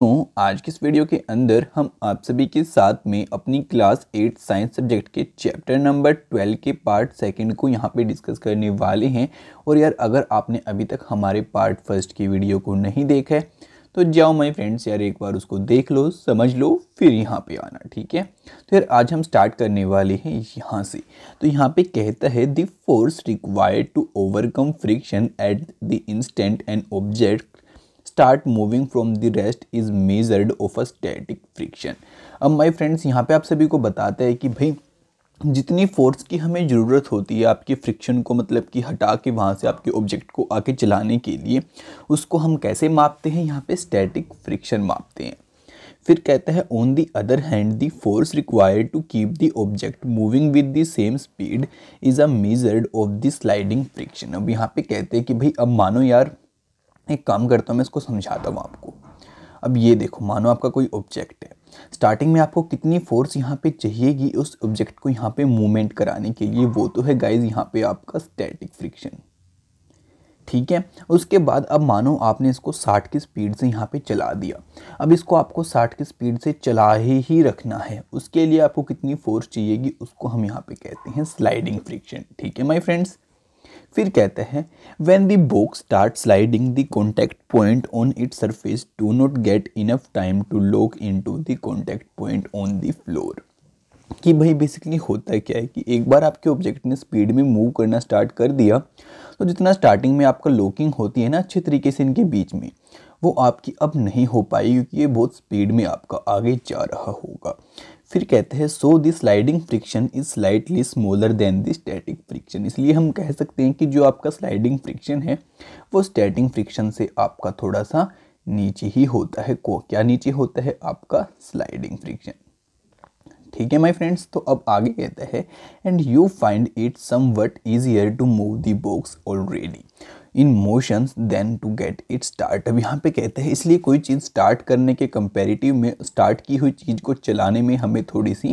तो आज के इस वीडियो के अंदर हम आप सभी के साथ में अपनी क्लास एट साइंस सब्जेक्ट के चैप्टर नंबर ट्वेल्व के पार्ट सेकंड को यहाँ पे डिस्कस करने वाले हैं और यार अगर आपने अभी तक हमारे पार्ट फर्स्ट की वीडियो को नहीं देखा है तो जाओ माई फ्रेंड्स यार एक बार उसको देख लो समझ लो फिर यहाँ पे आना ठीक है तो यार आज हम स्टार्ट करने वाले हैं यहाँ से तो यहाँ पे कहता है the force required to overcome friction at the instant and object start moving from the rest is measured of a static friction अब माई फ्रेंड्स यहाँ पे आप सभी को बताते हैं कि भाई जितनी फोर्स की हमें ज़रूरत होती है आपके फ्रिक्शन को मतलब कि हटा के वहाँ से आपके ऑब्जेक्ट को आके चलाने के लिए उसको हम कैसे मापते हैं यहाँ पे स्टैटिक फ्रिक्शन मापते हैं फिर कहते हैं on the other hand the force required to keep the object moving with the same speed is a measured of the sliding friction अब यहाँ पे कहते हैं कि भाई अब मानो यार एक काम करता हूँ मैं इसको समझाता हूँ आपको अब ये देखो मानो आपका कोई ऑब्जेक्ट है स्टार्टिंग में आपको कितनी फोर्स यहाँ पे चाहिएगी उस ऑब्जेक्ट को यहाँ पे मूवमेंट कराने के लिए वो तो है गाइज यहाँ पे आपका स्टैटिक फ्रिक्शन ठीक है उसके बाद अब मानो आपने इसको 60 की स्पीड से यहाँ पे चला दिया अब इसको आपको 60 की स्पीड से चला ही ही रखना है उसके लिए आपको कितनी फोर्स चाहिएगी उसको हम यहाँ पे कहते हैं स्लाइडिंग फ्रिक्शन ठीक है माय फ्रेंड्स फिर कहते हैं when the book start sliding the contact point on it surface do not get enough time to lock into the contact point on the floor कि भाई बेसिकली होता क्या है कि एक बार आपके ऑब्जेक्ट ने स्पीड में मूव करना स्टार्ट कर दिया तो जितना स्टार्टिंग में आपका लॉकिंग होती है ना अच्छे तरीके से इनके बीच में वो आपकी अब नहीं हो पाई क्योंकि ये बहुत स्पीड में आपका आगे जा रहा होगा फिर कहते हैं so the sliding friction is slightly smaller than the static friction इसलिए हम कह सकते हैं कि जो आपका स्लाइडिंग फ्रिक्शन है वो स्टैटिक फ्रिक्शन से आपका थोड़ा सा नीचे ही होता है को क्या नीचे होता है आपका स्लाइडिंग फ्रिक्शन ठीक है माय फ्रेंड्स तो अब आगे कहता है and you find it somewhat easier to move the box already in motions than to get it start अब यहाँ पे कहते हैं इसलिए कोई चीज़ स्टार्ट करने के कंपेरेटिव में स्टार्ट की हुई चीज़ को चलाने में हमें थोड़ी सी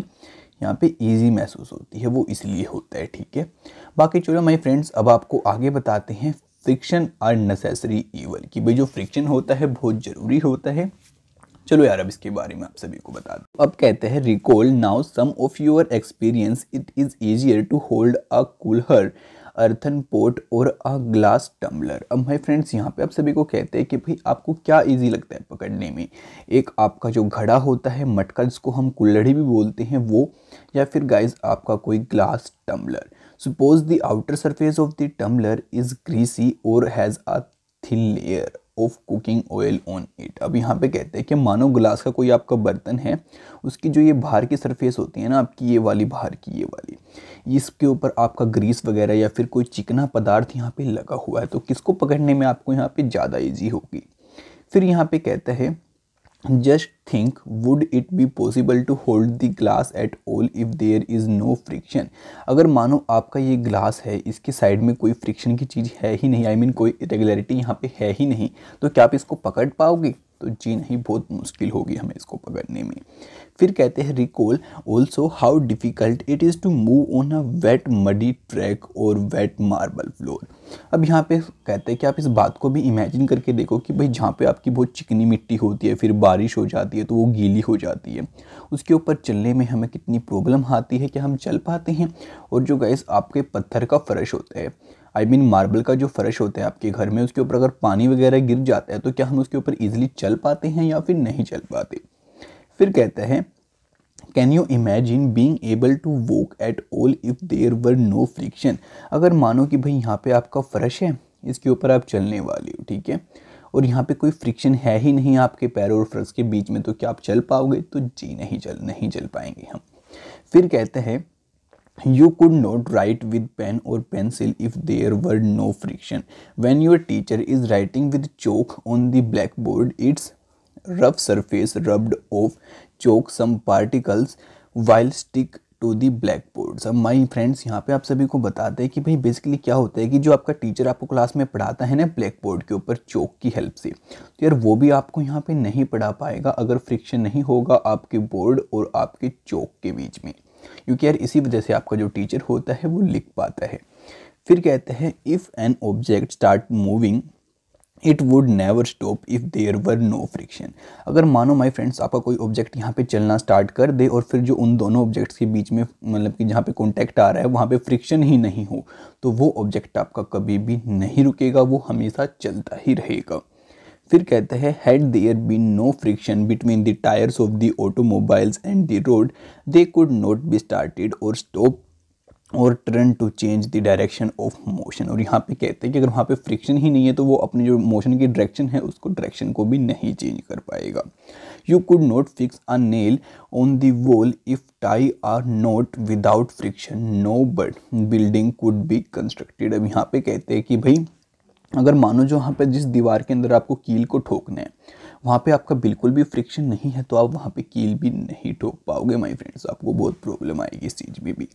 यहाँ पे इजी महसूस होती है वो इसलिए होता है ठीक है बाकी चलो माय फ्रेंड्स अब आपको आगे बताते हैं फ्रिक्शन आर नेसेसरी ईवल कि भाई जो फ्रिक्शन होता है बहुत ज़रूरी होता है चलो यार अब इसके बारे में आप सभी को बता दो अब कहते हैं recall now some of your experience it is easier to hold a kulhad earthen pot और अ ग्लास टम्बलर अब माय फ्रेंड्स यहाँ पे आप सभी को कहते हैं कि भाई आपको क्या इजी लगता है पकड़ने में एक आपका जो घड़ा होता है मटका जिसको हम कुल्लड़ी भी बोलते हैं वो या फिर गाइज आपका कोई glass tumbler suppose the outer surface of the tumbler is greasy और has a thin layer of cooking oil on it अब यहाँ पे कहते हैं कि मानो ग्लास का कोई आपका बर्तन है उसकी जो ये बाहर की सरफेस होती है ना आपकी ये वाली बाहर की ये वाली इसके ऊपर आपका ग्रीस वगैरह या फिर कोई चिकना पदार्थ यहाँ पे लगा हुआ है तो किसको पकड़ने में आपको यहाँ पे ज़्यादा ईजी होगी फिर यहाँ पे कहता है Just think would it be possible to hold the glass at all if there is no friction अगर मानो आपका ये ग्लास है इसके साइड में कोई फ्रिक्शन की चीज़ है ही नहीं आई I मीन mean, कोई इरेगुलरिटी यहाँ पे है ही नहीं तो क्या आप इसको पकड़ पाओगे तो जी नहीं बहुत मुश्किल होगी हमें इसको पकड़ने में फिर कहते हैं recall also how difficult it is to move on a wet muddy track और वेट मार्बल फ्लोर अब यहाँ पे कहते हैं कि आप इस बात को भी इमेजिन करके देखो कि भाई जहाँ पे आपकी बहुत चिकनी मिट्टी होती है फिर बारिश हो जाती है तो वो गीली हो जाती है उसके ऊपर चलने में हमें कितनी प्रॉब्लम आती है कि हम चल पाते हैं और जो गैस आपके पत्थर का फ्रश होता है I I mean mean, marble का जो फर्श होता है आपके घर में उसके ऊपर अगर पानी वगैरह गिर जाता है तो क्या हम उसके ऊपर ईजिली चल पाते हैं या फिर नहीं चल पाते फिर कहते हैं can you imagine being able to walk at all if there were no friction अगर मानो कि भाई यहाँ पे आपका फर्श है इसके ऊपर आप चलने वाले हो ठीक है और यहाँ पे कोई फ्रिक्शन है ही नहीं आपके पैरों और फर्श के बीच में तो क्या आप चल पाओगे तो जी नहीं चल नहीं चल पाएंगे हम फिर कहते हैं you could not write with pen or pencil if there were no friction when your teacher is writing with chalk on the blackboard its rough surface rubbed off chalk some particles while stick to the blackboard अब my friends यहाँ पे आप सभी को बताते हैं कि भाई बेसिकली क्या होता है कि जो आपका टीचर आपको क्लास में पढ़ाता है ना ब्लैक बोर्ड के ऊपर चौक की हेल्प से तो यार वो भी आपको यहाँ पे नहीं पढ़ा पाएगा अगर फ्रिक्शन नहीं होगा आपके बोर्ड और आपके चौक के बीच में क्योंकि यार इसी वजह से आपका जो टीचर होता है वो लिख पाता है फिर कहते हैं if an object start moving it would never stop if there were no friction अगर मानो माई फ्रेंड्स आपका कोई ऑब्जेक्ट यहाँ पे चलना स्टार्ट कर दे और फिर जो उन दोनों ऑब्जेक्ट्स के बीच में मतलब कि जहाँ पे कॉन्टैक्ट आ रहा है वहाँ पे फ्रिक्शन ही नहीं हो तो वो ऑब्जेक्ट आपका कभी भी नहीं रुकेगा वो हमेशा चलता ही रहेगा फिर कहते हैं had there been no friction between the tyres of the automobiles and the road they could not be started और स्टॉप और turn to change the direction of motion और यहाँ पे कहते हैं कि अगर वहाँ पे फ्रिक्शन ही नहीं है तो वो अपने जो मोशन की डायरेक्शन है उसको डायरेक्शन को भी नहीं चेंज कर पाएगा you could not fix a nail on the wall if tie or knot without friction no but building could be constructed अब यहाँ पे कहते हैं कि भाई अगर मानो जो वहाँ पर जिस दीवार के अंदर आपको कील को ठोकना है वहाँ पे आपका बिल्कुल भी फ्रिक्शन नहीं है तो आप वहाँ पे कील भी नहीं ठोक पाओगे माय फ्रेंड्स आपको बहुत प्रॉब्लम आएगी इस चीज़ में भी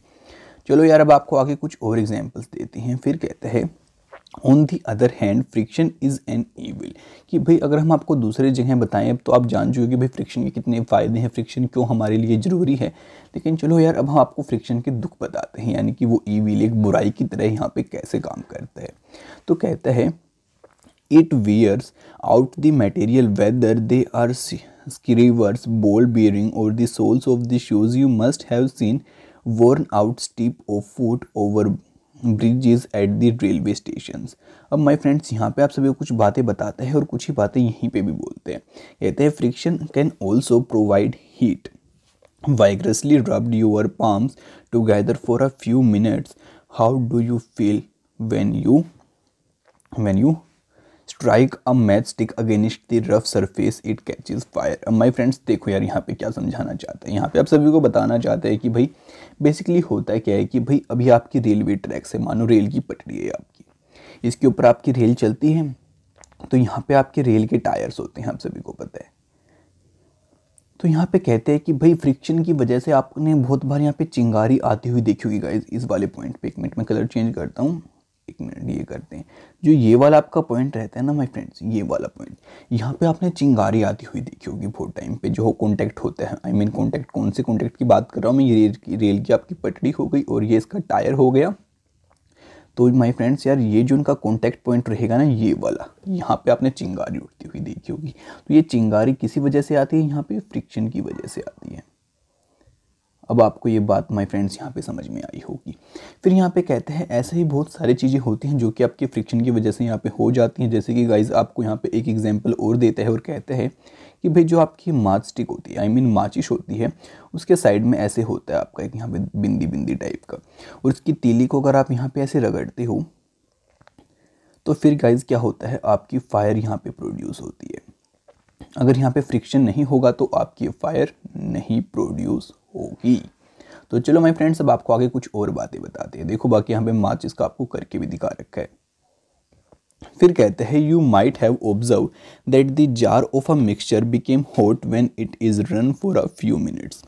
चलो यार अब आपको आगे कुछ और एग्जाम्पल्स देते हैं फिर कहते हैं on the other hand friction is an evil कि भाई अगर हम आपको दूसरे जगह बताएं तो आप जान चुके कि भाई फ्रिक्शन के कितने फ़ायदे हैं फ्रिक्शन क्यों हमारे लिए ज़रूरी है लेकिन चलो यार अब हम आपको फ्रिक्शन के दुख बताते हैं यानी कि वो ईविल एक बुराई की तरह यहाँ पे कैसे काम करता है तो कहता है it wears out the material whether they are screws ball bearing और the soles of the shoes you must have seen worn out steps of foot over bridges at the railway station अब my friends यहाँ पे आप सभी को कुछ बातें बताते हैं और कुछ ही बातें यहीं पे भी बोलते हैं कहते हैं friction can also provide heat vigorously rubbed your palms together for a few minutes how do you feel when you when you strike a match stick against the rough surface it catches fire my friends देखो यार यहाँ पे क्या समझाना चाहते हैं यहाँ पे आप सभी को बताना चाहते हैं कि भाई बेसिकली होता है क्या है कि भाई अभी आपकी रेलवे ट्रैक से मानो रेल की पटरी है आपकी इसके ऊपर आपकी रेल चलती है तो यहाँ पे आपके रेल के टायर्स होते हैं आप सभी को पता है तो यहाँ पे कहते हैं कि भाई फ्रिक्शन की वजह से आपने बहुत बार यहाँ पे चिंगारी आती हुई देखी होगी गाइज इस वाले पॉइंट पे एक मिनट में कलर चेंज करता हूँ एक मिनट ये करते हैं जो ये वाला आपका पॉइंट रहता है ना माय फ्रेंड्स ये वाला पॉइंट यहाँ पे आपने चिंगारी आती हुई देखी होगी बहुत टाइम पे जो कॉन्टैक्ट होता है आई मीन कॉन्टैक्ट कौन से कॉन्टैक्ट की बात कर रहा हूँ मैं ये रेल की रेल की आपकी पटड़ी हो गई और ये इसका टायर हो गया तो माय फ्रेंड्स यार ये जो उनका कॉन्टैक्ट पॉइंट रहेगा ना ये वाला यहाँ पे आपने चिंगारी उठती हुई देखी होगी तो ये चिंगारी किसी वजह से आती है यहाँ पे फ्रिक्शन की वजह से आती है अब आपको ये बात माय फ्रेंड्स यहाँ पे समझ में आई होगी फिर यहाँ पे कहते हैं ऐसे ही बहुत सारी चीज़ें होती हैं जो कि आपके फ्रिक्शन की वजह से यहाँ पे हो जाती हैं जैसे कि गाइज आपको यहाँ पे एक एग्जांपल और देते हैं और कहते हैं कि भाई जो आपकी माच स्टिक होती है आई I मीन mean, माचिश होती है उसके साइड में ऐसे होता है आपका एक यहाँ पर बिंदी बिंदी टाइप का और उसकी तीली को अगर आप यहाँ पर ऐसे रगड़ते हो तो फिर गाइज़ क्या होता है आपकी फायर यहाँ पर प्रोड्यूस होती है अगर यहाँ पर फ्रिक्शन नहीं होगा तो आपकी फायर नहीं प्रोड्यूस होगी तो चलो माय फ्रेंड्स अब आपको आगे कुछ और बातें बताते हैं देखो बाकी यहाँ पे मार्च इसका आपको करके भी दिखा रखा है फिर कहते हैं you might have observe that the jar of a mixture became hot when it is run for a few minutes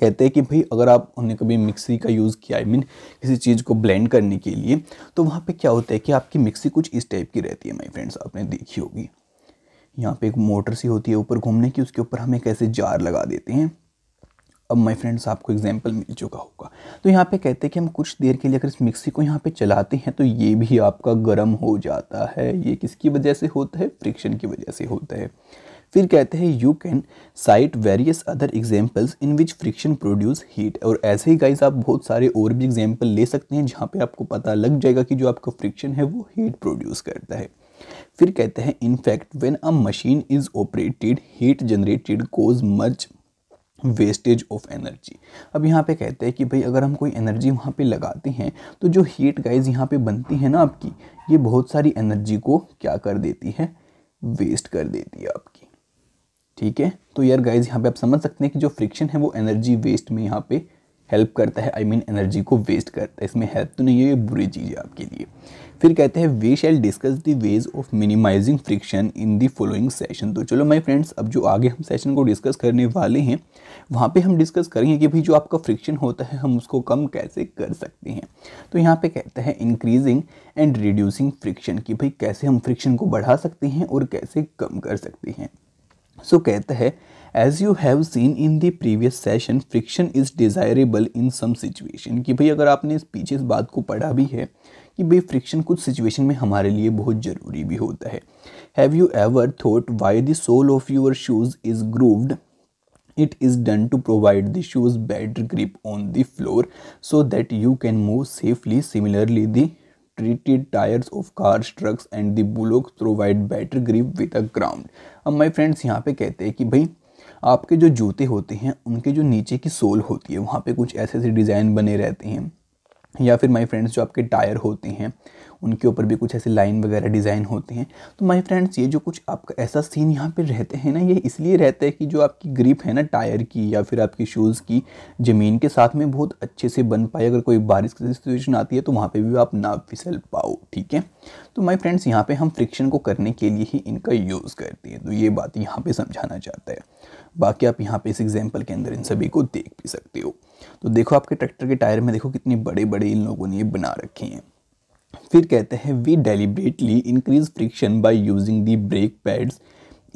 कहते हैं कि भाई अगर आप हमने कभी मिक्सी का यूज़ किया आई I मीन mean, किसी चीज़ को ब्लेंड करने के लिए तो वहाँ पे क्या होता है कि आपकी मिक्सी कुछ इस टाइप की रहती है माई फ्रेंड्स आपने देखी होगी यहाँ पे एक मोटर सी होती है ऊपर घूमने की उसके ऊपर हम एक ऐसे जार लगा देते हैं अब माय फ्रेंड्स आपको एग्जांपल मिल चुका होगा तो यहाँ पे कहते हैं कि हम कुछ देर के लिए अगर इस मिक्सी को यहाँ पे चलाते हैं तो ये भी आपका गर्म हो जाता है ये किसकी वजह से होता है फ्रिक्शन की वजह से होता है फिर कहते हैं you can cite various other examples in which friction produce heat और ऐसे ही गाइज आप बहुत सारे और भी एग्जाम्पल ले सकते हैं जहाँ पर आपको पता लग जाएगा कि जो आपका फ्रिक्शन है वो हीट प्रोड्यूस करता है फिर कहते हैं in fact when a machine is operated heat generated cause much wastage of energy अब यहाँ पे कहते हैं कि भाई अगर हम कोई एनर्जी वहाँ पे लगाते हैं तो जो हीट गाइज यहाँ पे बनती है ना आपकी ये बहुत सारी एनर्जी को क्या कर देती है वेस्ट कर देती है आपकी ठीक है तो यार गाइज यहाँ पे आप समझ सकते हैं कि जो फ्रिक्शन है वो एनर्जी वेस्ट में यहाँ पे हेल्प करता है आई मीन एनर्जी को वेस्ट करता है इसमें हेल्प तो नहीं है ये बुरी चीज़ है आपके लिए फिर कहते हैं we shall discuss the ways of minimising friction in the following session तो चलो माय फ्रेंड्स अब जो आगे हम सेशन को डिस्कस करने वाले हैं वहाँ पे हम डिस्कस करेंगे कि भाई जो आपका फ्रिक्शन होता है हम उसको कम कैसे कर सकते हैं तो यहाँ पे कहता है इंक्रीजिंग एंड रिड्यूसिंग फ्रिक्शन कि भाई कैसे हम फ्रिक्शन को बढ़ा सकते हैं और कैसे कम कर सकते हैं सो so, कहता है as you have seen in the previous session friction is desirable in some situation कि भाई अगर आपने इस पीछे इस बात को पढ़ा भी है कि भाई फ्रिक्शन कुछ सिचुएशन में हमारे लिए बहुत ज़रूरी भी होता है have you ever thought why the sole of your shoes is grooved it is done to provide the shoes better grip on the floor so that you can move safely similarly the treated tyres of cars trucks and the bullock provide better grip with a ground अब my friends यहाँ पे कहते हैं कि भाई आपके जो जूते होते हैं उनके जो नीचे की सोल होती है वहाँ पे कुछ ऐसे ऐसे डिज़ाइन बने रहते हैं या फिर माय फ्रेंड्स जो आपके टायर होते हैं उनके ऊपर भी कुछ ऐसे लाइन वगैरह डिज़ाइन होते हैं तो माय फ्रेंड्स ये जो कुछ आपका ऐसा सीन यहाँ पे रहते हैं ना ये इसलिए रहता है कि जो आपकी ग्रिप है ना टायर की या फिर आपकी शूज़ की ज़मीन के साथ में बहुत अच्छे से बन पाए अगर कोई बारिश की सिचुएशन आती है तो वहाँ पर भी आप ना फिसल पाओ ठीक है तो माई फ्रेंड्स यहाँ पर हम फ्रिक्शन को करने के लिए ही इनका यूज़ करते हैं तो ये बात यहाँ पर समझाना चाहता है बाकी आप यहाँ पे इस एग्जाम्पल के अंदर इन सभी को देख भी सकते हो तो देखो आपके ट्रैक्टर के टायर में देखो कितने बड़े बड़े इन लोगों ने ये बना रखे हैं फिर कहते हैं we deliberately increase friction by using the brake pads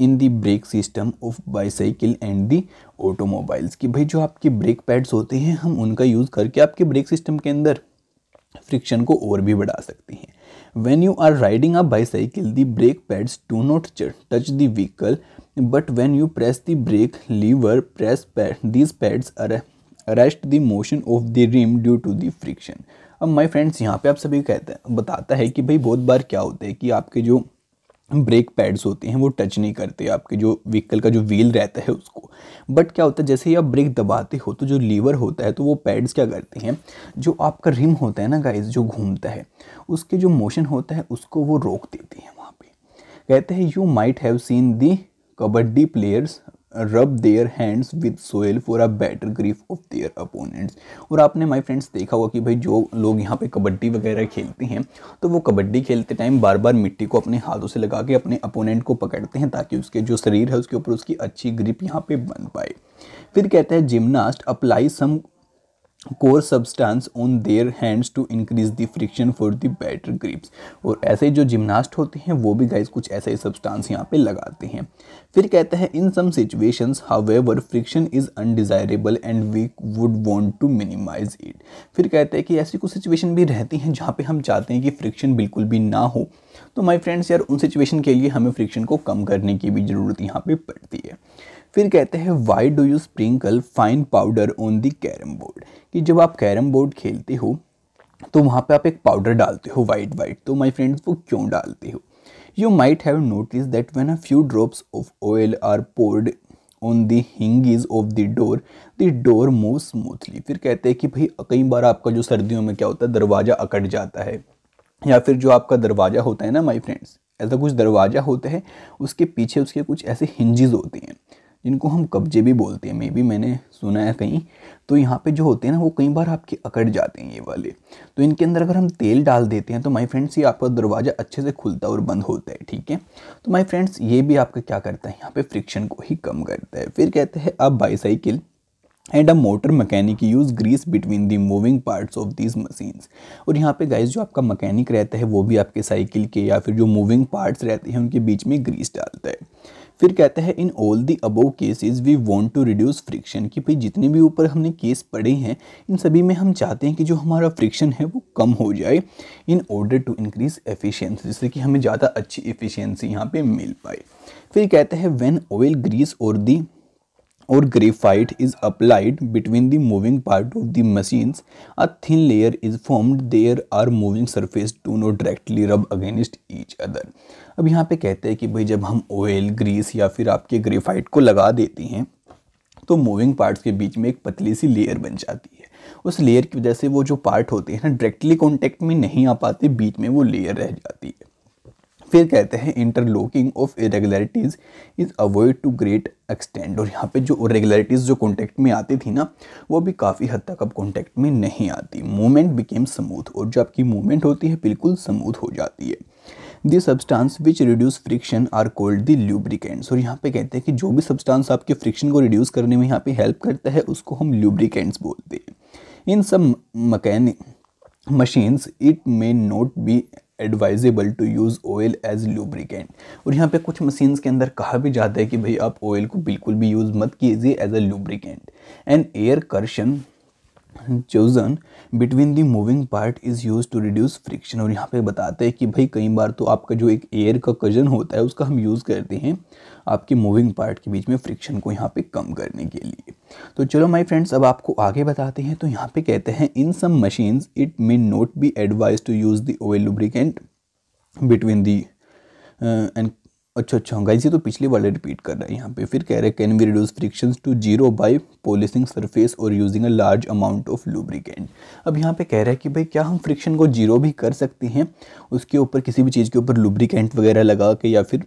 in the brake system of bicycle and the automobiles कि भाई जो आपके ब्रेक पैड्स होते हैं हम उनका यूज़ करके आपके ब्रेक सिस्टम के अंदर फ्रिक्शन को और भी बढ़ा सकते हैं when you are riding a bicycle the brake pads do not touch the vehicle but when you press the brake lever press pad these pads are arrest the motion of the rim due to the friction अब my friends यहाँ पे आप सभी कहते हैं बताता है कि भाई बहुत बार क्या होता है कि आपके जो ब्रेक पैड्स होते हैं वो टच नहीं करते आपके जो व्हीकल का जो व्हील रहता है उसको बट क्या होता है जैसे ही आप ब्रेक दबाते हो तो जो लीवर होता है तो वो पैड्स क्या करते हैं जो आपका रिम होता है ना गाइस जो घूमता है उसके जो मोशन होता है उसको वो रोक देते हैं वहाँ पे कहते हैं you might have seen the kabaddi players rub their hands with soil for a better grip of their opponents और आपने माय फ्रेंड्स देखा होगा कि भाई जो लोग यहाँ पे कबड्डी वगैरह खेलते हैं तो वो कबड्डी खेलते टाइम बार बार मिट्टी को अपने हाथों से लगा के अपने अपोनेंट को पकड़ते हैं ताकि उसके जो शरीर है उसके ऊपर उसकी अच्छी ग्रिप यहाँ पे बन पाए फिर कहते हैं gymnast apply some core substance on their hands to increase the friction for the better grips और ऐसे जो जिमनास्ट होते हैं वो भी गाइज कुछ ऐसे ही सब्सटेंस यहाँ पे लगाते हैं फिर कहते हैं in some situations however friction is undesirable and we would want to minimise it फिर कहते हैं कि ऐसी कुछ सिचुएशन भी रहती हैं जहाँ पे हम चाहते हैं कि फ्रिक्शन बिल्कुल भी ना हो तो माई फ्रेंड्स यार उन सिचुएशन के लिए हमें फ्रिक्शन को कम करने की भी ज़रूरत यहाँ पर पड़ती है फिर कहते हैं why do you sprinkle fine powder on the carrom board कि जब आप कैरम बोर्ड खेलते हो तो वहाँ पे आप एक पाउडर डालते हो वाइट वाइट तो माय फ्रेंड्स वो क्यों डालते हो you might have notice that when a few drops of oil are poured on the hinges of the door the door move smoothly फिर कहते हैं कि भाई कई बार आपका जो सर्दियों में क्या होता है दरवाज़ा अकड़ जाता है या फिर जो आपका दरवाज़ा होता है ना माई फ्रेंड्स ऐसा कुछ दरवाज़ा होता है उसके पीछे उसके कुछ ऐसे हिंजेस होते हैं जिनको हम कब्जे भी बोलते हैं मे भी मैंने सुना है कहीं तो यहाँ पे जो होते हैं ना वो कई बार आपके अकड़ जाते हैं ये वाले तो इनके अंदर अगर हम तेल डाल देते हैं तो माय फ्रेंड्स ये आपका दरवाज़ा अच्छे से खुलता और बंद होता है ठीक है तो माय फ्रेंड्स ये भी आपका क्या करता है यहाँ पे फ्रिक्शन को ही कम करता है फिर कहते हैं आप bicycle and a motor mechanic use grease between the moving parts of these machines और यहाँ पे गाइस जो आपका मैकेनिक रहता है वो भी आपके साइकिल के या फिर जो मूविंग पार्ट्स रहते हैं उनके बीच में ग्रीस डालता है फिर कहते हैं in all the above cases we want to reduce friction कि भाई जितने भी ऊपर हमने केस पढ़े हैं इन सभी में हम चाहते हैं कि जो हमारा फ्रिक्शन है वो कम हो जाए in order to increase efficiency जिससे कि हमें ज़्यादा अच्छी एफिशिएंसी यहाँ पे मिल पाए फिर कहते हैं व्हेन ऑयल ग्रीस और दी और graphite is applied between the moving part of the machines a thin layer is formed there are moving surface to no directly rub against each other अब यहाँ पे कहते हैं कि भाई जब हम ऑयल ग्रीस या फिर आपके ग्रेफाइट को लगा देते हैं तो मूविंग पार्ट्स के बीच में एक पतली सी लेयर बन जाती है उस लेयर की वजह से वो जो पार्ट होते हैं ना डायरेक्टली कॉन्टेक्ट में नहीं आ पाते बीच में वो लेयर रह जाती है फिर कहते हैं interlocking of irregularities is avoid to great extend और यहाँ पे जो रेगुलरिटीज़ जो कॉन्टैक्ट में आती थी ना वो भी काफ़ी हद तक अब कॉन्टैक्ट में नहीं आती मूवमेंट बिकेम स्मूथ और जो आपकी मूवमेंट होती है बिल्कुल स्मूथ हो जाती है the substance which reduce friction are called the lubricants और यहाँ पे कहते हैं कि जो भी सब्सटेंस आपके फ्रिक्शन को रिड्यूस करने में यहाँ पे हेल्प करता है उसको हम ल्यूब्रिकेंट्स बोलते हैं इन सब mechanic machines it may not be advisable to use oil as lubricant और यहाँ पे कुछ मशीन्स के अंदर कहा भी जाता है कि भाई आप ऑयल को बिल्कुल भी यूज़ मत कीजिए as a lubricant and air cushion chosen between the moving part is use to reduce friction और यहाँ पे बताते हैं कि भाई कई बार तो आपका जो एक एयर का कजन होता है उसका हम यूज़ करते हैं आपके मूविंग पार्ट के बीच में फ्रिक्शन को यहाँ पे कम करने के लिए तो चलो माय फ्रेंड्स अब आपको आगे बताते हैं तो यहाँ पे कहते हैं in some machines it may not be advise to use the oil lubricant between the and अच्छा अच्छा गाइस हाँ, ये तो पिछली वाले रिपीट कर रहा है यहाँ पे फिर कह रहे हैं can we reduce frictions to zero by polishing surface और using a large amount of lubricant अब यहाँ पे कह रहा है कि भाई क्या हम फ्रिक्शन को जीरो भी कर सकते हैं उसके ऊपर किसी भी चीज़ के ऊपर लुब्रिकेंट वगैरह लगा के या फिर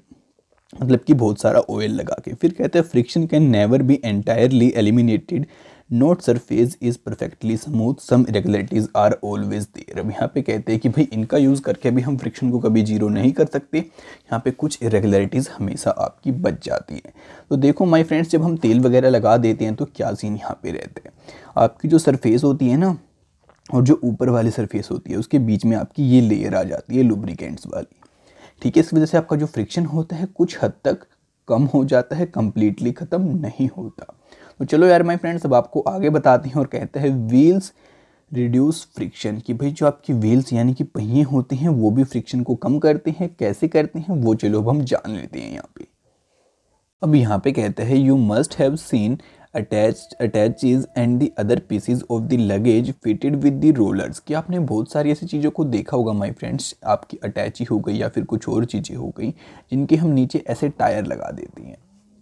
मतलब कि बहुत सारा ऑयल लगा के फिर कहते हैं friction can never be entirely eliminated note surface is perfectly smooth some irregularities are always there अब यहाँ पे कहते हैं कि भाई इनका यूज़ करके भी हम फ्रिक्शन को कभी जीरो नहीं कर सकते यहाँ पे कुछ इरेगुलरिटीज़ हमेशा आपकी बच जाती हैं तो देखो माय फ्रेंड्स जब हम तेल वगैरह लगा देते हैं तो क्या सीन यहाँ पे रहते हैं आपकी जो सरफेस होती है ना और जो ऊपर वाली सरफेस होती है उसके बीच में आपकी ये लेयर आ जाती है लुब्रिकेंट्स वाली ठीक है इस वजह से आपका जो फ्रिक्शन होता है कुछ हद तक कम हो जाता है कम्प्लीटली ख़त्म नहीं होता तो चलो यार माय फ्रेंड्स अब आपको आगे बताते हैं और कहते हैं व्हील्स रिड्यूस फ्रिक्शन कि भाई जो आपकी व्हील्स यानी कि पहिए होते हैं वो भी फ्रिक्शन को कम करते हैं कैसे करते हैं वो चलो अब हम जान लेते हैं यहाँ पे अब यहाँ पे कहते हैं you must have seen attach attach and the other pieces of the luggage fitted with the rollers कि आपने बहुत सारी ऐसी चीज़ों को देखा होगा माई फ्रेंड्स आपकी अटैची हो गई या फिर कुछ और चीज़ें हो गई जिनके हम नीचे ऐसे टायर लगा देते हैं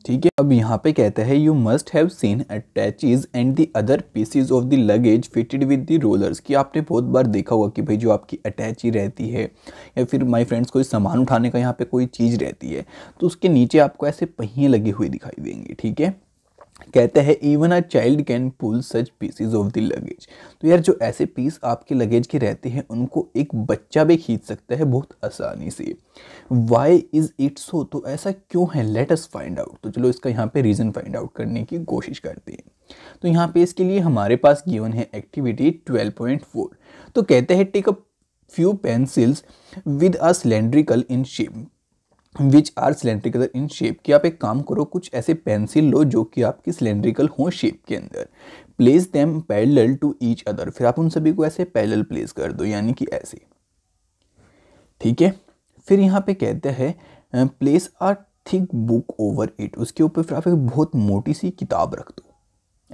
ठीक है अब यहाँ पे कहता है you must have seen attaches and the other pieces of the luggage fitted with the rollers कि आपने बहुत बार देखा होगा कि भाई जो आपकी अटैची रहती है या फिर माय फ्रेंड्स कोई सामान उठाने का यहाँ पे कोई चीज़ रहती है तो उसके नीचे आपको ऐसे पहिए लगे हुए दिखाई देंगे ठीक है कहते हैं even a child can pull such pieces of the luggage तो यार जो ऐसे पीस आपके लगेज के रहते हैं उनको एक बच्चा भी खींच सकता है बहुत आसानी से वाई इज़ इट सो तो ऐसा क्यों है लेट अस फाइंड आउट तो चलो इसका यहाँ पे रीज़न फाइंड आउट करने की कोशिश करते हैं तो यहाँ पे इसके लिए हमारे पास गिवन है एक्टिविटी फोर तो कहते हैं take a few pencils with a cylindrical in shape which are cylindrical in shape कि आप एक काम करो कुछ ऐसे पेंसिल लो जो कि आपकी सिलेंड्रिकल हों शेप के अंदर place them parallel to each other फिर आप उन सभी को ऐसे पैरेलल प्लेस कर दो यानी कि ऐसे ठीक है फिर यहाँ पे कहते हैं place are thick book over it उसके ऊपर फिर आप एक बहुत मोटी सी किताब रख दो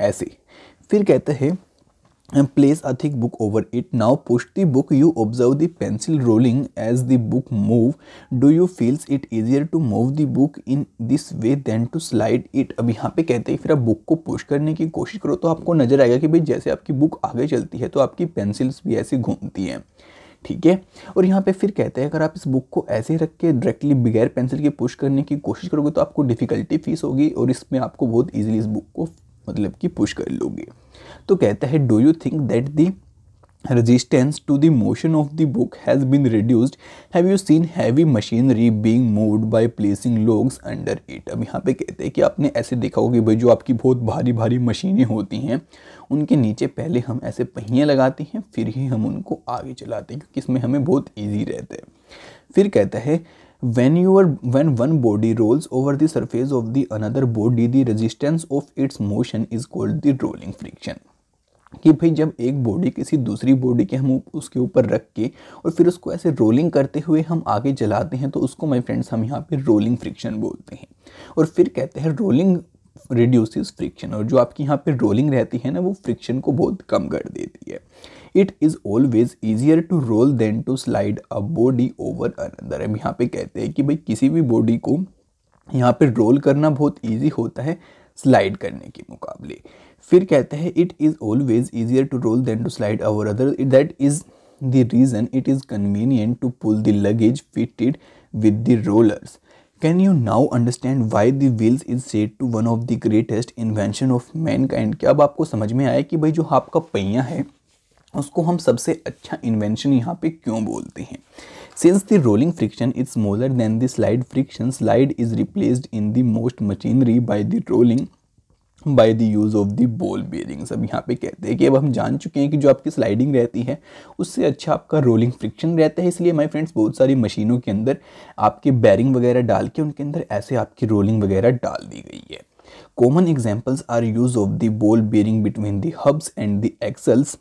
ऐसे फिर कहते हैं and place a thick book over it. Now push the book. You observe the pencil rolling as the book move. Do you feels it easier to move the book in this way than to slide it? अब यहाँ पे कहते हैं फिर आप book को push करने की कोशिश करो तो आपको नज़र आएगा कि भाई जैसे आपकी बुक आगे चलती है तो आपकी पेंसिल्स भी ऐसी घूमती हैं ठीक है और यहाँ पे फिर कहते हैं अगर आप इस बुक को ऐसे रख के डायरेक्टली बगैर पेंसिल के पुश करने की कोशिश करोगे तो आपको डिफ़िकल्टी फीस होगी और इसमें आपको बहुत ईजिली इस बुक को मतलब कि पुश कर लोगे तो कहता है do you think that the resistance to the motion of the book has been reduced have you seen heavy machinery being moved by placing logs under it अब यहाँ पे कहते हैं कि आपने ऐसे देखा होगा कि भाई जो आपकी बहुत भारी भारी मशीनें होती हैं उनके नीचे पहले हम ऐसे पहिए लगाते हैं फिर ही हम उनको आगे चलाते हैं क्योंकि इसमें हमें बहुत ईजी रहते हैं फिर कहता है when you are when one body rolls over the surface of the another body the resistance of its motion is called the rolling friction कि भाई जब एक बॉडी किसी दूसरी बॉडी के हम उसके ऊपर रख के और फिर उसको ऐसे रोलिंग करते हुए हम आगे चलाते हैं तो उसको माय फ्रेंड्स हम यहाँ पे रोलिंग फ्रिक्शन बोलते हैं और फिर कहते हैं रोलिंग रिड्यूसेस फ्रिक्शन और जो आपकी यहाँ पे रोलिंग रहती है ना वो फ्रिक्शन को बहुत कम कर देती है it is always easier to roll than to slide a body over another हम यहाँ पे कहते हैं कि भाई किसी भी बॉडी को यहाँ पे रोल करना बहुत ईजी होता है स्लाइड करने के मुकाबले फिर कहते हैं it is always easier to roll than to slide over other that is the reason it is convenient to pull the luggage fitted with the rollers can you now understand why the wheels is said to one of the greatest invention of mankind क्या अब आपको समझ में आया कि भाई जो आपका पहिया है उसको हम सबसे अच्छा इन्वेंशन यहाँ पे क्यों बोलते हैं since the rolling friction is smaller than the slide friction slide is replaced in the most machinery by the rolling by the use of the ball bearings अब यहाँ पे कहते हैं कि अब हम जान चुके हैं कि जो आपकी स्लाइडिंग रहती है उससे अच्छा आपका रोलिंग फ्रिक्शन रहता है इसलिए माई फ्रेंड्स बहुत सारी मशीनों के अंदर आपके बैरिंग वगैरह डाल के उनके अंदर ऐसे आपकी रोलिंग वगैरह डाल दी गई है common examples are use of the ball bearing between the hubs and the axles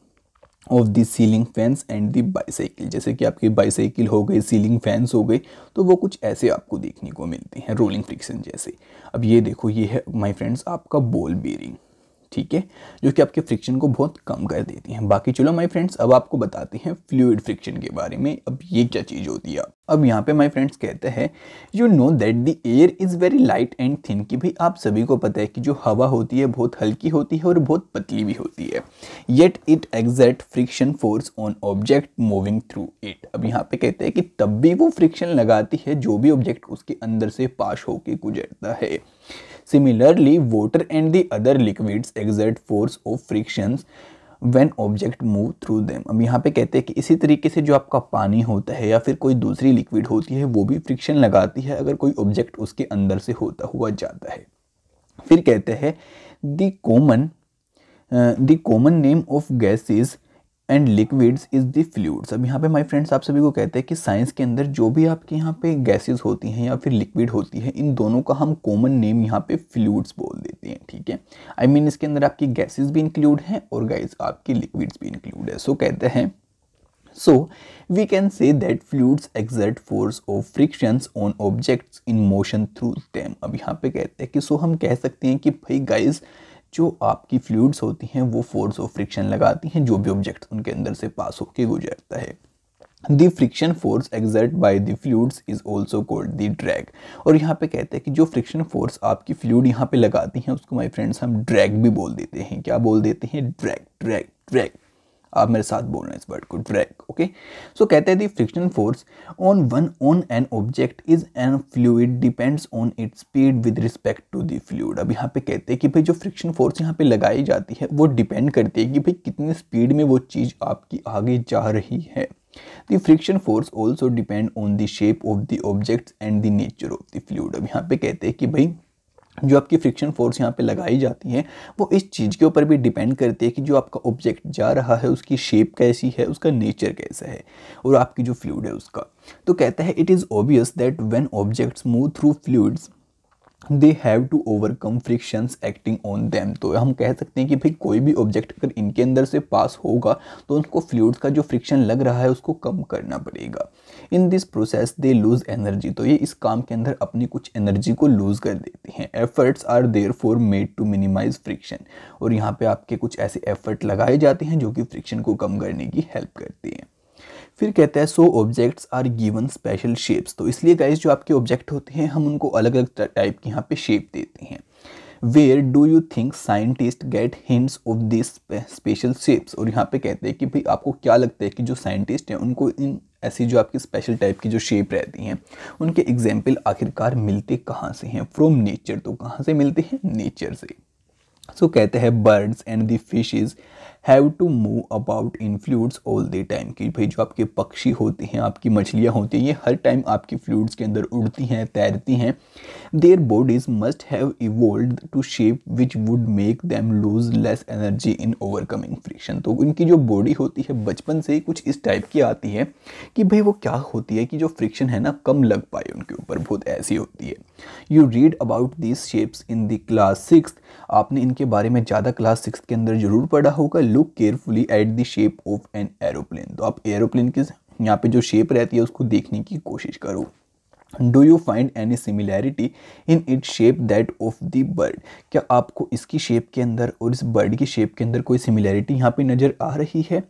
of the ceiling fans and the bicycle जैसे कि आपकी बाईसाइकिल हो गई सीलिंग फैंस हो गई तो वो कुछ ऐसे आपको देखने को मिलते हैं रोलिंग फ्रिक्शन जैसे अब ये देखो ये है माई फ्रेंड्स आपका बॉल बेरिंग ठीक है जो कि आपके फ्रिक्शन को बहुत कम कर देती हैं बाकी चलो माय फ्रेंड्स अब आपको बताते हैं फ्लूड फ्रिक्शन के बारे में अब ये क्या चीज़ होती है अब यहाँ पे माय फ्रेंड्स कहते हैं you know that the air is very light and thin कि भाई आप सभी को पता है कि जो हवा होती है बहुत हल्की होती है और बहुत पतली भी होती है yet it exact friction force on object moving through it अब यहाँ पे कहते हैं कि तब भी वो फ्रिक्शन लगाती है जो भी ऑब्जेक्ट उसके अंदर से पास होके गुजरता है Similarly, water and the other liquids exert force of frictions when object move through them अब यहाँ पे कहते हैं कि इसी तरीके से जो आपका पानी होता है या फिर कोई दूसरी लिक्विड होती है वो भी फ्रिक्शन लगाती है अगर कोई ऑब्जेक्ट उसके अंदर से होता हुआ जाता है फिर कहते हैं the common the common name of gases and liquids is the fluids अब यहाँ पे माय फ्रेंड्स आप सभी को कहते हैं कि साइंस के अंदर जो भी आपके यहाँ पे गैसेस होती हैं या फिर लिक्विड होती है इन दोनों का हम कॉमन नेम यहाँ पे फ्लूड्स बोल देते हैं ठीक है आई I मीन mean, इसके अंदर आपकी गैसेस भी इंक्लूड हैं और गाइज आपकी लिक्विड्स भी इंक्लूड है सो so, कहते हैं so we can say that fluids exert force of friction on objects in motion through them. अब यहाँ पे कहते हैं कि सो so हम कह सकते हैं कि भाई गाइज जो आपकी फ्लूड्स होती हैं वो फोर्स ऑफ फ्रिक्शन लगाती हैं जो भी ऑब्जेक्ट उनके अंदर से पास होके गुजरता है the friction force exert by the fluids is also called the drag और यहाँ पे कहते हैं कि जो फ्रिक्शन फोर्स आपकी फ्लूड यहाँ पे लगाती हैं उसको माई फ्रेंड्स हम ड्रैग भी बोल देते हैं क्या बोल देते हैं ड्रैग ड्रैग ड्रैग आप मेरे साथ बोल रहे हैं इस वर्ड को ड्रैग ओके सो कहते हैं the friction force on one on an object is an fluid depends on its speed with respect to the fluid अब यहाँ पे कहते हैं कि भाई जो फ्रिक्शन फोर्स यहाँ पे लगाई जाती है वो डिपेंड करती है कि भाई कितनी स्पीड में वो चीज़ आपकी आगे जा रही है The friction force also depend on the shape of the objects and the nature of the fluid. अब यहाँ पे कहते हैं कि भाई जो आपकी फ्रिक्शन फोर्स यहाँ पे लगाई जाती है वो इस चीज़ के ऊपर भी डिपेंड करती है कि जो आपका ऑब्जेक्ट जा रहा है उसकी शेप कैसी है उसका नेचर कैसा है और आपकी जो फ्लूड है उसका तो कहता है it is obvious that when objects move through fluids they have to overcome frictions acting on them तो हम कह सकते हैं कि भाई कोई भी ऑब्जेक्ट अगर इनके अंदर से पास होगा तो उनको फ्लूड्स का जो फ्रिक्शन लग रहा है उसको कम करना पड़ेगा in this process they lose energy तो ये इस काम के अंदर अपनी कुछ एनर्जी को लूज़ कर देते हैं efforts are therefore made to minimize friction और यहाँ पर आपके कुछ ऐसे एफर्ट लगाए जाते हैं जो कि फ्रिक्शन को कम करने की हेल्प करते हैं फिर कहता है so objects are given special shapes तो इसलिए गाइज जो आपके ऑब्जेक्ट होते हैं हम उनको अलग अलग टाइप के यहाँ पे शेप देते हैं where do you think scientist get hints of this special shapes और यहाँ पे कहते हैं कि भाई आपको क्या लगता है कि जो साइंटिस्ट हैं उनको इन ऐसी जो आपकी स्पेशल टाइप की जो शेप रहती हैं उनके एग्जाम्पल आखिरकार मिलते कहाँ से हैं फ्रॉम नेचर तो कहाँ से मिलते हैं नेचर से सो so, कहते हैं birds and the fishes have to move about in fluids all the time कि भाई जो आपके पक्षी होते हैं आपकी मछलियाँ होती हैं ये हर टाइम आपकी फ्लूड्स के अंदर उड़ती हैं तैरती हैं their bodies must have evolve to shape which would make them lose less energy in overcoming friction तो उनकी जो बॉडी होती है बचपन से ही कुछ इस टाइप की आती है कि भाई वो क्या होती है कि जो फ्रिक्शन है ना कम लग पाए उनके ऊपर बहुत ऐसी होती है you read about this shapes in the class six आपने इनके बारे में ज़्यादा क्लास सिक्स के अंदर जरूर पढ़ा होगा look carefully at the shape of an aeroplane तो आप एरोप्लेन के यहाँ पे जो शेप रहती है उसको देखने की कोशिश करो do you find any similarity in it shape that of the bird क्या आपको इसकी शेप के अंदर और इस बर्ड की शेप के अंदर कोई सिमिलैरिटी यहाँ पे नज़र आ रही है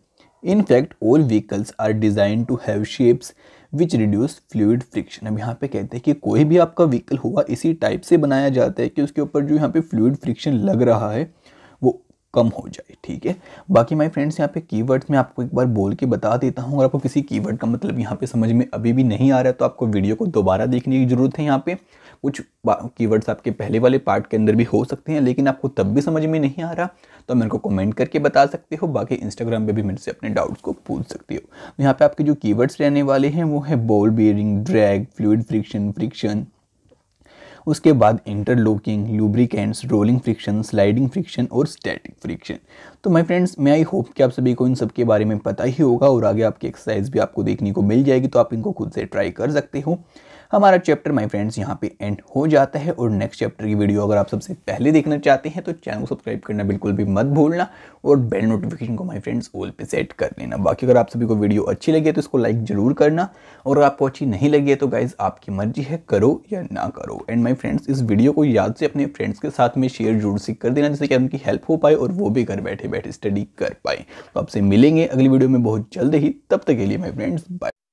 in fact all vehicles are design to have shapes which reduce fluid friction अब यहाँ पे कहते हैं कि कोई भी आपका व्हीकल होगा इसी टाइप से बनाया जाता है कि उसके ऊपर जो यहाँ पे फ्लूड फ्रिक्शन लग रहा है कम हो जाए ठीक है बाकी माय फ्रेंड्स यहाँ पे कीवर्ड्स में आपको एक बार बोल के बता देता हूँ अगर आपको किसी कीवर्ड का मतलब यहाँ पे समझ में अभी भी नहीं आ रहा है तो आपको वीडियो को दोबारा देखने की ज़रूरत है यहाँ पे कुछ कीवर्ड्स आपके पहले वाले पार्ट के अंदर भी हो सकते हैं लेकिन आपको तब भी समझ में नहीं आ रहा तो मेरे को कमेंट करके बता सकते हो बाकी इंस्टाग्राम पे भी मेरे से अपने डाउट्स को पूछ सकते हो तो यहाँ पे आपके जो कीवर्ड्स रहने वाले हैं वो है ball bearing drag fluid friction friction उसके बाद interlocking lubricants rolling friction sliding friction और स्टैटिक फ्रिक्शन तो माय फ्रेंड्स मैं आई होप कि आप सभी को इन सब के बारे में पता ही होगा और आगे आपकी एक्सरसाइज भी आपको देखने को मिल जाएगी तो आप इनको खुद से ट्राई कर सकते हो हमारा चैप्टर माय फ्रेंड्स यहाँ पे एंड हो जाता है और नेक्स्ट चैप्टर की वीडियो अगर आप सबसे पहले देखना चाहते हैं तो चैनल को सब्सक्राइब करना बिल्कुल भी मत भूलना और बेल नोटिफिकेशन को माई फ्रेंड्स ऑल पे सेट कर लेना बाकी अगर आप सभी को वीडियो अच्छी लगी तो इसको लाइक ज़रूर करना और अगर आपको अच्छी नहीं लगी है तो गाइज़ आपकी मर्जी है करो या ना करो एंड माई फ्रेंड्स इस वीडियो को याद से अपने फ्रेंड्स के साथ में शेयर जरूर से कर देना जिससे कि उनकी हेल्प हो पाए और वो भी घर बैठे बैठे स्टडी कर पाए तो आपसे मिलेंगे अगली वीडियो में बहुत जल्द ही तब तक के लिए माई फ्रेंड्स बाय